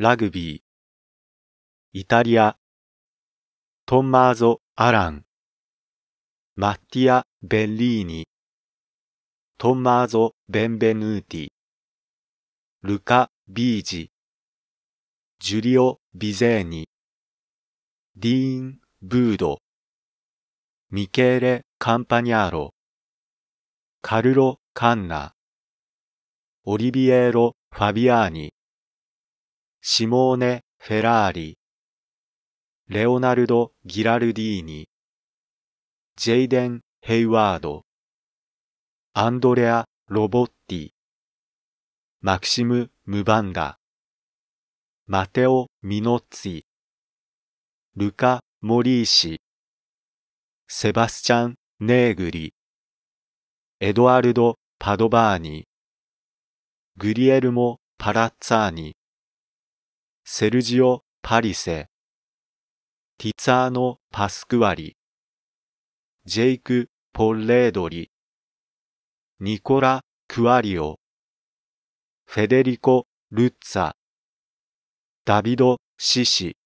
ラグビー、イタリア、トンマーゾ・アラン、マッティア・ベッリーニ、トンマーゾ・ベンベヌーティ、ルカ・ビージ、ジュリオ・ビゼーニ、ディーン・ブード、ミケーレ・カンパニャーロ、カルロ・カンナ、オリビエーロ・ファビアーニ、シモーネ・フェラーリ、レオナルド・ギラルディーニ、ジェイデン・ヘイワード、アンドレア・ロボッティ、マクシム・ムバンガ、マテオ・ミノッツィ、ルカ・モリーシ、セバスチャン・ネーグリ、エドワルド・パドバーニ、グリエルモ・パラッツァーニ、セルジオ・パリセ、ティツァーノ・パスクワリ、ジェイク・ポレードリ、ニコラ・クワリオ、フェデリコ・ルッツァ、ダビド・シシ、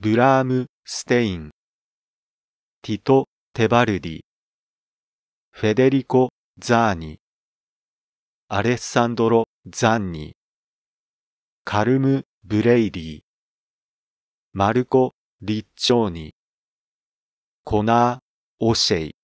ブラーム・ステイン、ティト・テバルディ、フェデリコ・ザーニ、アレッサンドロ・ザンニ、カルム・ブレイリー、マルコ・リッチョーニ、コナー・オシェイ。